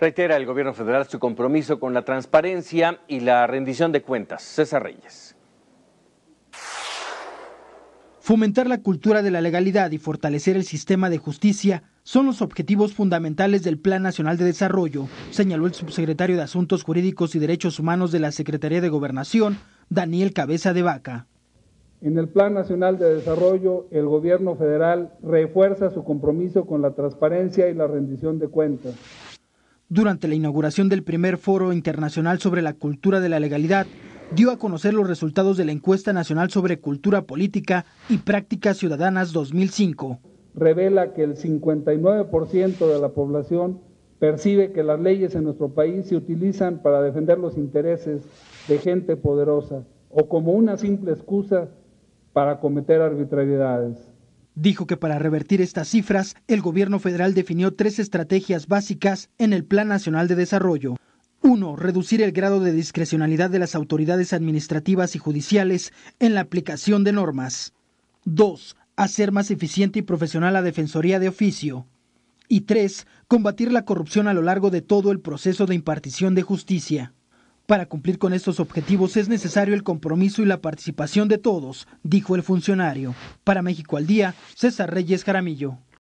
Reitera el gobierno federal su compromiso con la transparencia y la rendición de cuentas. César Reyes. Fomentar la cultura de la legalidad y fortalecer el sistema de justicia son los objetivos fundamentales del Plan Nacional de Desarrollo, señaló el subsecretario de Asuntos Jurídicos y Derechos Humanos de la Secretaría de Gobernación, Daniel Cabeza de Vaca. En el Plan Nacional de Desarrollo, el gobierno federal refuerza su compromiso con la transparencia y la rendición de cuentas. Durante la inauguración del primer foro internacional sobre la cultura de la legalidad, dio a conocer los resultados de la encuesta nacional sobre cultura política y prácticas ciudadanas 2005. Revela que el 59% de la población percibe que las leyes en nuestro país se utilizan para defender los intereses de gente poderosa o como una simple excusa para cometer arbitrariedades. Dijo que para revertir estas cifras, el gobierno federal definió tres estrategias básicas en el Plan Nacional de Desarrollo. 1. Reducir el grado de discrecionalidad de las autoridades administrativas y judiciales en la aplicación de normas. 2. Hacer más eficiente y profesional la Defensoría de Oficio. Y 3. Combatir la corrupción a lo largo de todo el proceso de impartición de justicia. Para cumplir con estos objetivos es necesario el compromiso y la participación de todos, dijo el funcionario. Para México al Día, César Reyes Jaramillo.